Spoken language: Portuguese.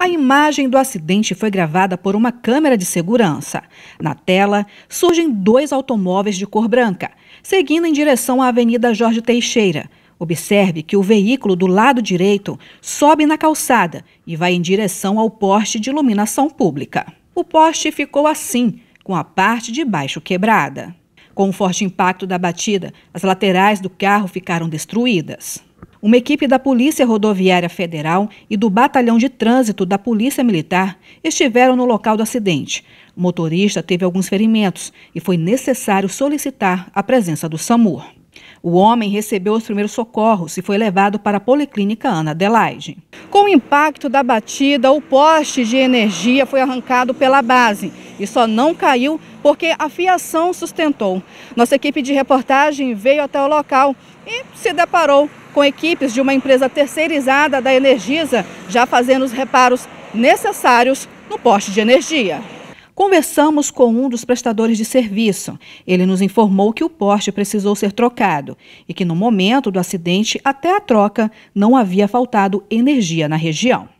A imagem do acidente foi gravada por uma câmera de segurança. Na tela, surgem dois automóveis de cor branca, seguindo em direção à Avenida Jorge Teixeira. Observe que o veículo do lado direito sobe na calçada e vai em direção ao poste de iluminação pública. O poste ficou assim, com a parte de baixo quebrada. Com o forte impacto da batida, as laterais do carro ficaram destruídas uma equipe da Polícia Rodoviária Federal e do Batalhão de Trânsito da Polícia Militar estiveram no local do acidente. O motorista teve alguns ferimentos e foi necessário solicitar a presença do SAMUR. O homem recebeu os primeiros socorros e foi levado para a Policlínica Ana Adelaide. Com o impacto da batida, o poste de energia foi arrancado pela base e só não caiu porque a fiação sustentou. Nossa equipe de reportagem veio até o local e se deparou com equipes de uma empresa terceirizada da Energisa, já fazendo os reparos necessários no poste de energia. Conversamos com um dos prestadores de serviço. Ele nos informou que o poste precisou ser trocado e que no momento do acidente, até a troca, não havia faltado energia na região.